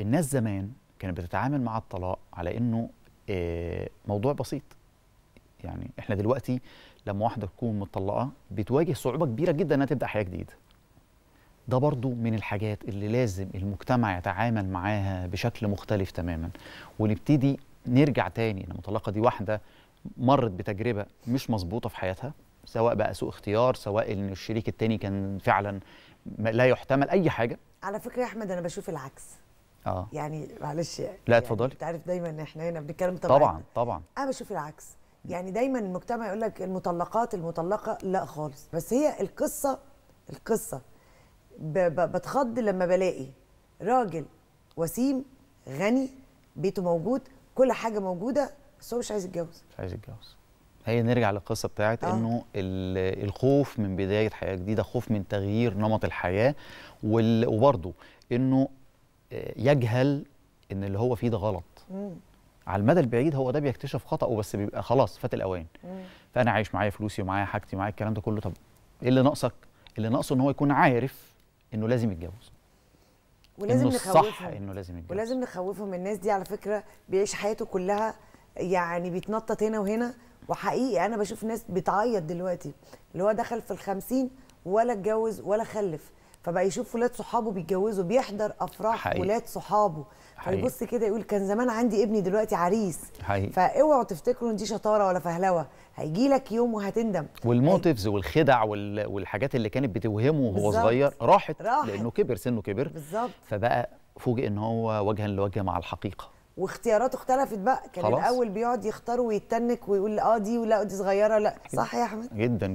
الناس زمان كانت بتتعامل مع الطلاق على انه آه، موضوع بسيط يعني احنا دلوقتي لما واحده تكون مطلقه بتواجه صعوبه كبيره جدا انها تبدا حياه جديده ده برضو من الحاجات اللي لازم المجتمع يتعامل معاها بشكل مختلف تماما ونبتدي نرجع تاني انا المطلقه دي واحده مرت بتجربه مش مظبوطه في حياتها سواء بقى سوء اختيار سواء ان الشريك التاني كان فعلا لا يحتمل اي حاجه على فكره يا احمد انا بشوف العكس اه يعني معلش يعني لا اتفضلي يعني انت عارف دايما ان احنا هنا بنتكلم طبعا طبعا طبعا انا بشوف العكس يعني دايما المجتمع يقول لك المطلقات المطلقه لا خالص بس هي القصه القصه بتخض لما بلاقي راجل وسيم غني بيته موجود كل حاجه موجوده بس هو مش عايز يتجوز مش عايز يتجوز هي نرجع للقصه بتاعت آه. انه الخوف من بدايه حياه جديده خوف من تغيير نمط الحياه وبرضه انه يجهل ان اللي هو فيه ده غلط مم. على المدى البعيد هو ده بيكتشف خطأه بس بيبقى خلاص فات الاوان مم. فانا عايش معايا فلوسي ومعايا حاجتي معايا الكلام ده كله طب ايه اللي ناقصك اللي ناقصه ان هو يكون عارف انه لازم يتجوز ولازم إنه نخوفهم الصح انه لازم يتجوز ولازم نخوفهم الناس دي على فكره بيعيش حياته كلها يعني بيتنطط هنا وهنا وحقيقي انا بشوف ناس بتعيط دلوقتي اللي هو دخل في الخمسين ولا اتجوز ولا خلف فبقى يشوف ولاد صحابه بيتجوزوا بيحضر افراح حقيقي. ولاد صحابه فيبص كده يقول كان زمان عندي ابني دلوقتي عريس حقيقي. فاوعوا تفتكروا ان دي شطاره ولا فهلوه هيجي لك يوم وهتندم والموتيفز والخدع وال... والحاجات اللي كانت بتوهمه وهو صغير راحت, راحت لانه كبر سنه كبر بالظبط فبقى فوجئ ان هو وجها لوجه مع الحقيقه واختياراته اختلفت بقى كان خلاص. الاول بيقعد يختار ويتنك ويقول اه دي ولا دي صغيره لا صح يا احمد جدا